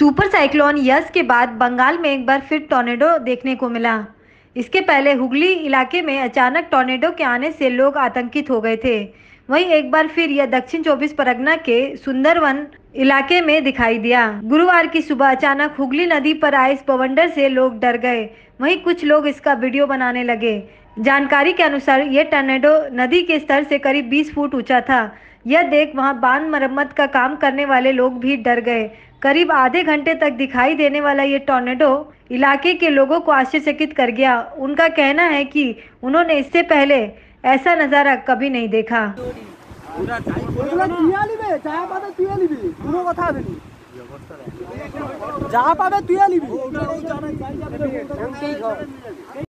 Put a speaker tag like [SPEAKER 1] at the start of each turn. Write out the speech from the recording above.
[SPEAKER 1] super cyclone yes के बाद बंगाल में एक बार फिर टोर्नेडो देखने को मिला इसके पहले हुगली इलाके में अचानक टोर्नेडो के आने से लोग आतंकित हो गए थे वहीं एक बार फिर यह दक्षिण चौबीस परगना के सुंदरवन इलाके में दिखाई दिया गुरुवार की सुबह अचानक हुगली नदी पर आए इस पवंडर से लोग डर गए वहीं कुछ लोग इसका वीडियो बनाने लगे जानकारी के अनुसार यह टर्नेडो नदी के स्तर से करीब 20 फुट ऊंचा था यह देख वहां बांध मरम्मत का काम करने वाले लोग भी डर गए करीब आधे घंटे तक दिखाई देने वाला ये टॉर्नेडो इलाके के लोगों को आश्चर्यचकित कर गया उनका कहना है कि उन्होंने इससे पहले ऐसा नज़ारा कभी नहीं
[SPEAKER 2] देखा